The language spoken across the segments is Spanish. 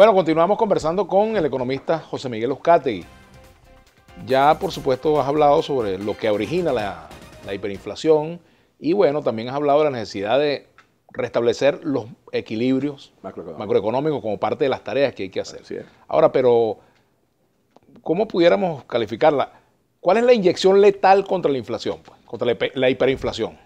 Bueno, continuamos conversando con el economista José Miguel Uzcategui. Ya, por supuesto, has hablado sobre lo que origina la, hiperinflación y, bueno, también has hablado de la necesidad de restablecer los equilibrios macroeconómicos, como parte de las tareas que hay que hacer. Ahora, pero, ¿cómo pudiéramos calificarla? ¿Cuál es la inyección letal contra la inflación, pues? contra la hiperinflación?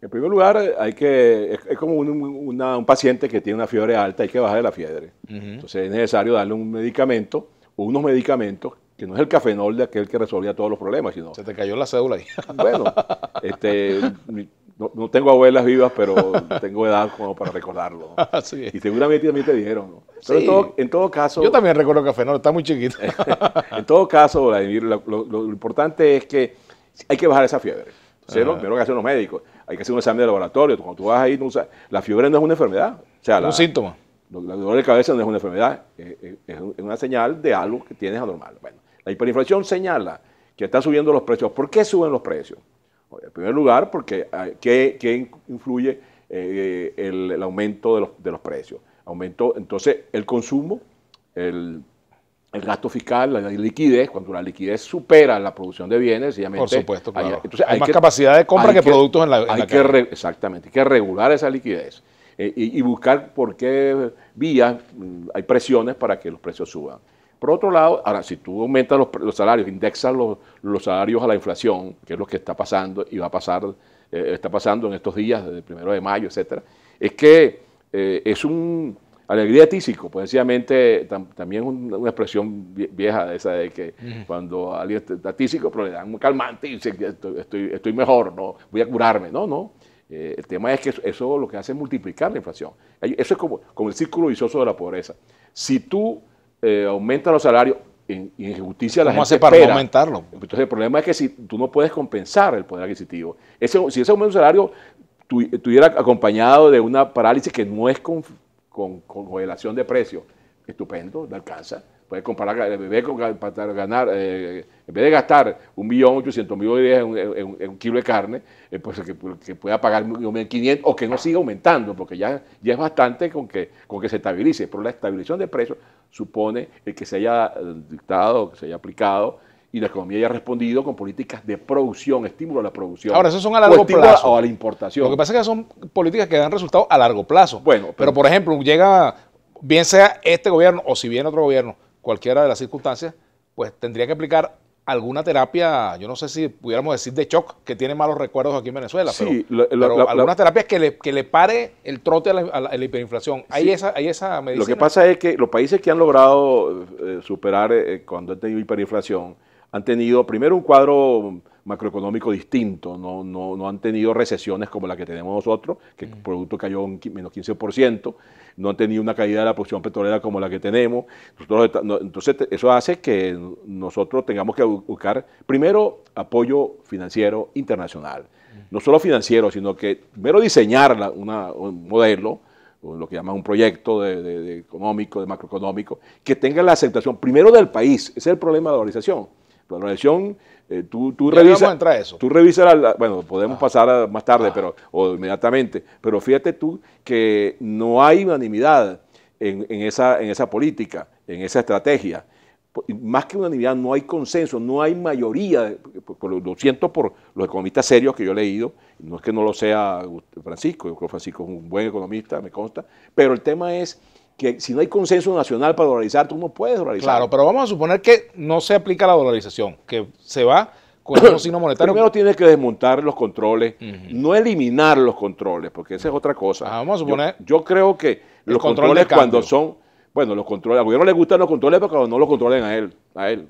En primer lugar, hay que, es, como un, paciente que tiene una fiebre alta, hay que bajar la fiebre. Entonces es necesario darle un medicamento o unos medicamentos, que no es el cafenol de aquel que resolvía todos los problemas, sino... Se te cayó la cédula ahí. Bueno, este, no, tengo abuelas vivas, pero tengo edad como para recordarlo. Y seguramente también te dijeron, en, todo, caso... Yo también recuerdo cafenol, está muy chiquito. en todo caso, Vladimir, lo, importante es que hay que bajar esa fiebre. Entonces, lo que hacen los médicos hay que hacer un examen de laboratorio. Cuando tú vas ahí, la fiebre no es una enfermedad. O sea, un síntoma. La dolor de cabeza no es una enfermedad, es una señal de algo que tienes anormal. Bueno, la hiperinflación señala que está subiendo los precios. ¿Por qué suben los precios? En primer lugar, porque ah, ¿qué, influye eh, el, aumento de los, de los precios? Aumento, entonces, el consumo, el el gasto fiscal, la liquidez, cuando la liquidez supera la producción de bienes, Por supuesto, Hay, entonces hay, más capacidad de compra que, productos en la, en hay que Exactamente, hay que regular esa liquidez eh, y, buscar por qué vías mm, hay presiones para que los precios suban. Por otro lado, ahora, si tú aumentas los, salarios, indexas los, salarios a la inflación, que es lo que está pasando y va a pasar, eh, está pasando en estos días, desde el primero de mayo, etcétera, es que eh, es un Alegría tísico, pues sencillamente también una, una, expresión vieja de esa de que cuando alguien está tísico, pero le dan un calmante y dice estoy, estoy, mejor, no voy a curarme. No, no. Eh, el tema es que eso, lo que hace es multiplicar la inflación. Eso es como, el círculo vicioso de la pobreza. Si tú eh, aumentas los salarios, en, en justicia la ¿Cómo hace para aumentarlo? Entonces el problema es que si tú no puedes compensar el poder adquisitivo, si ese aumento de salario estuviera acompañado de una parálisis que no es con, congelación de precios, Estupendo, no alcanza. puede comparar, bebé eh, para ganar, eh, en vez de gastar 1.800.000 millón ochocientos en, un kilo de carne, eh, pues que, pueda pagar 1.500 o que no siga aumentando, porque ya, ya es bastante con que, con que se estabilice. Pero la estabilización de precios supone el que se haya dictado, que se haya aplicado y la economía ya ha respondido con políticas de producción, estímulo a la producción. Ahora, esos son a largo plazo. O a la importación. Lo que pasa es que son políticas que dan resultados a largo plazo. Bueno, pero, por ejemplo, llega, bien sea este gobierno o si bien otro gobierno, cualquiera de las circunstancias, pues tendría que aplicar alguna terapia, yo no sé si pudiéramos decir de shock, que tiene malos recuerdos aquí en Venezuela, pero, algunas terapias que le, que le pare el trote a la, hiperinflación. ¿Hay, esa, hay esa medicina. Lo que pasa es que los países que han logrado eh, superar eh, cuando han tenido hiperinflación, han tenido primero un cuadro macroeconómico distinto, no, han tenido recesiones como la que tenemos nosotros, que el mm. producto cayó un menos 15%, no han tenido una caída de la producción petrolera como la que tenemos. entonces, eso hace que nosotros tengamos que buscar primero apoyo financiero internacional, mm. no solo financiero, sino que primero diseñar un modelo, lo que llaman un proyecto económico, de macroeconómico, que tenga la aceptación primero del país, ese es el problema de la valorización la eh, tú, tú revisas. Tú revisas bueno, podemos ah. pasar más tarde, ah. pero, o inmediatamente. Pero fíjate tú que no hay unanimidad en, esa, en esa política, en esa estrategia. Más que unanimidad, no hay consenso, no hay mayoría. Lo siento por los economistas serios que yo he leído, no es que no lo sea Francisco, yo creo que Francisco es un buen economista, me consta, pero el tema es que si no hay consenso nacional para dolarizar, tú no puedes dolarizar. Claro, pero vamos a suponer que no se aplica la dolarización, que se va con el signo monetario. Primero tienes que desmontar los controles, no eliminar los controles, porque esa es otra cosa. vamos a suponer. Yo, creo que los controles cuando son bueno, los controla, al gobierno le gusta los controles, pero no lo controlen a él, a él.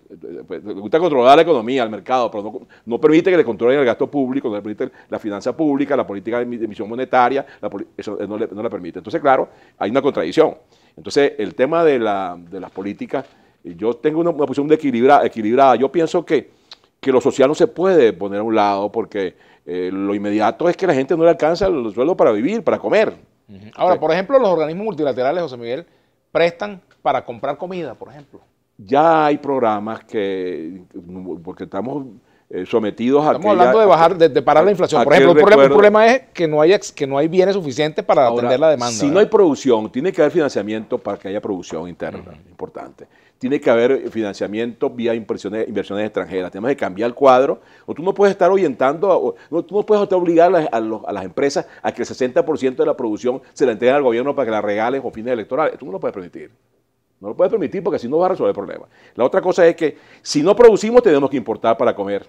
Pues, le gusta controlar la economía, el mercado, pero no, permite que le controlen el gasto público, no le permite la finanza pública, la política de emisión monetaria, eso eh, no, le, permite. Entonces, claro, hay una contradicción. Entonces, el tema de, las políticas, eh, yo tengo una, posición de equilibrada. Yo pienso que, que lo social no se puede poner a un lado porque eh, lo inmediato es que la gente no le alcanza el sueldo para vivir, para comer. Ahora, por ejemplo, los organismos multilaterales, José Miguel, prestan para comprar comida, por ejemplo. Ya hay programas que, porque estamos eh, sometidos a... Estamos hablando de bajar, de, parar la inflación. Por ejemplo, el problema, es que no, hay, que no hay bienes suficientes para atender la demanda. Si no hay producción, tiene que haber financiamiento para que haya producción interna, importante. Tiene que haber financiamiento vía inversiones, extranjeras. Tenemos que cambiar el cuadro. O tú no puedes estar orientando, o, no, tú no puedes obligar a, las empresas a que el 60% de la producción se la entreguen al gobierno para que la regales o fines electorales. Tú no lo puedes permitir. No lo puedes permitir porque si no va a resolver el problema. La otra cosa es que si no producimos tenemos que importar para comer.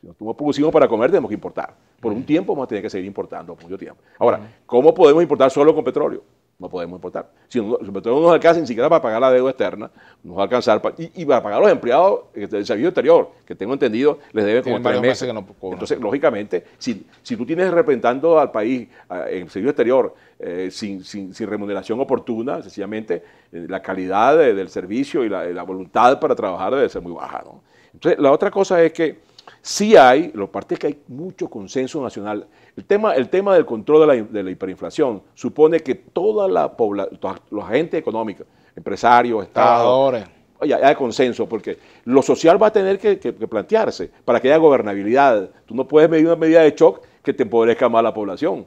Si no producimos para comer tenemos que importar. Por un tiempo vamos a tener que seguir importando, por mucho tiempo. Ahora, ¿cómo podemos importar solo con petróleo? no podemos importar. Si no, sobre todo no nos alcanza ni siquiera para pagar la deuda externa, nos va a alcanzar y, para pagar los empleados eh, del servicio exterior, que tengo entendido les deben como tres meses. Entonces, lógicamente, si, si tú tienes representando al país en el servicio exterior eh, sin, remuneración oportuna, sencillamente eh, la calidad del servicio y la, voluntad para trabajar debe ser muy baja. Entonces, la otra cosa es que si hay, lo parte es que hay mucho consenso nacional. El tema, el tema del control de la, hiperinflación supone que toda la población, los agentes económicos, empresarios, estados, ya, hay consenso, porque lo social va a tener que, plantearse para que haya gobernabilidad. Tú no puedes medir una medida de shock que te empobrezca más la población.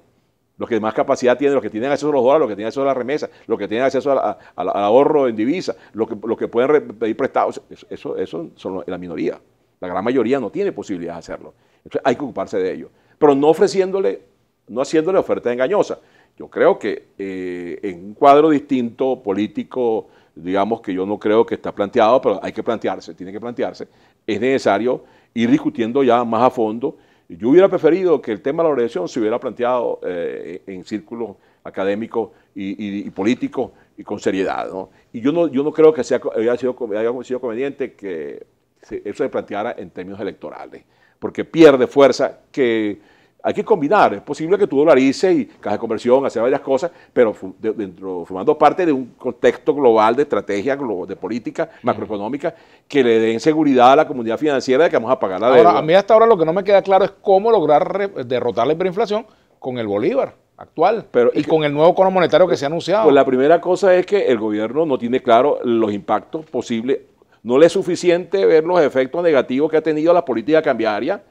Los que más capacidad tienen, los que tienen acceso a los dólares, los que tienen acceso a la remesa, los que tienen acceso a al ahorro en divisa, los que, que pueden pedir prestados, eso, eso son la minoría. La gran mayoría no tiene posibilidad de hacerlo. Entonces hay que ocuparse de ello. Pero no ofreciéndole, no haciéndole oferta engañosa. Yo creo que eh, en un cuadro distinto político, digamos que yo no creo que está planteado, pero hay que plantearse, tiene que plantearse, es necesario ir discutiendo ya más a fondo. Yo hubiera preferido que el tema de la organización se hubiera planteado eh, en círculos académicos y, políticos y con seriedad. Y yo no, yo no creo que haya sido conveniente que eso se planteara en términos electorales, porque pierde fuerza que hay que combinar. Es posible que tú dolarices y caja de conversión, hacer varias cosas, pero dentro, formando parte de un contexto global de estrategia, de política macroeconómica, que le den seguridad a la comunidad financiera de que vamos a pagar la ahora, A mí hasta ahora lo que no me queda claro es cómo lograr derrotar la hiperinflación con el bolívar actual y, con el nuevo cono monetario que se ha pues, anunciado. Pues la primera cosa es que el gobierno no tiene claro los impactos posibles no le es suficiente ver los efectos negativos que ha tenido la política cambiaria,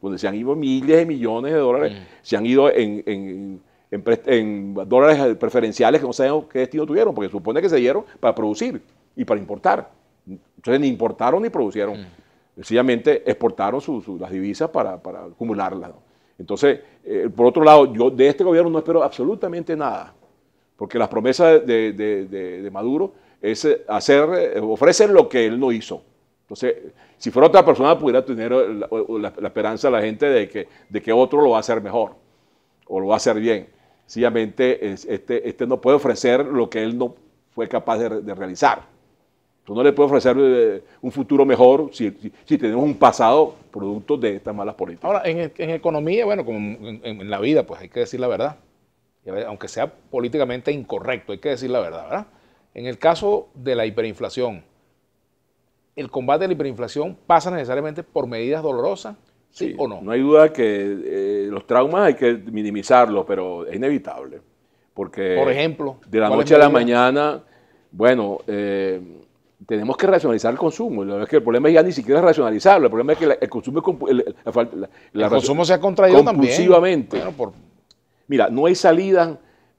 donde se han ido miles de millones de dólares, mm. se han ido en, dólares preferenciales que no sabemos qué destino tuvieron, porque supone que se dieron para producir y para importar. Entonces ni importaron ni producieron. Mm. Sencillamente exportaron las divisas para, acumularlas. Entonces, eh, por otro lado, yo de este gobierno no espero absolutamente nada, porque las promesas de Maduro es eh, hacer, eh, ofrecer lo que él no hizo. Entonces, si fuera otra persona, pudiera tener eh, la, esperanza de la gente de que, de que otro lo va a hacer mejor o lo va a hacer bien. Sencillamente, este, este, no puede ofrecer lo que él no fue capaz de, realizar. Tú no le puedes ofrecer un futuro mejor si, tenemos un pasado producto de estas malas políticas. Ahora, en, economía, bueno, como en, en, la vida, pues hay que decir la verdad. Aunque sea políticamente incorrecto, hay que decir la verdad, ¿verdad? En el caso de la hiperinflación, el combate a la hiperinflación pasa necesariamente por medidas dolorosas, sí, o no. No hay duda que eh, los traumas hay que minimizarlos, pero es inevitable. Porque, por ejemplo, de la noche a la mañana, bueno, eh, tenemos que racionalizar el consumo. que el problema ya ni siquiera es racionalizarlo, el problema es que el consumo, se ha contraído También. Mira, no hay salida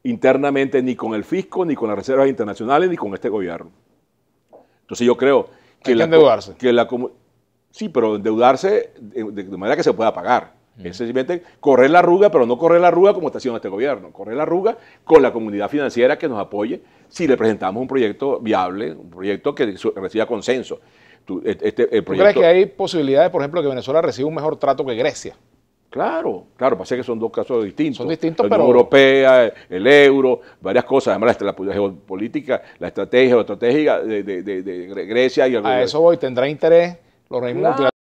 internamente ni con el fisco, ni con las reservas internacionales, ni con este gobierno. Entonces yo creo que... la, que la, sí, pero endeudarse de, manera que se pueda pagar. Es simplemente correr la arruga, pero no correr la arruga como está haciendo este gobierno. Correr la arruga con la comunidad financiera que nos apoye si le presentamos un proyecto viable, un proyecto que reciba consenso. E, este, crees que hay posibilidades, por ejemplo, que Venezuela reciba un mejor trato que Grecia? Claro, claro, pasa que son dos casos distintos. Son distintos, la Unión Europea, el euro, varias cosas. Además, la, pues, geopolítica, la estrategia, la de, Grecia y... algunos A eso voy, tendrá interés los reinos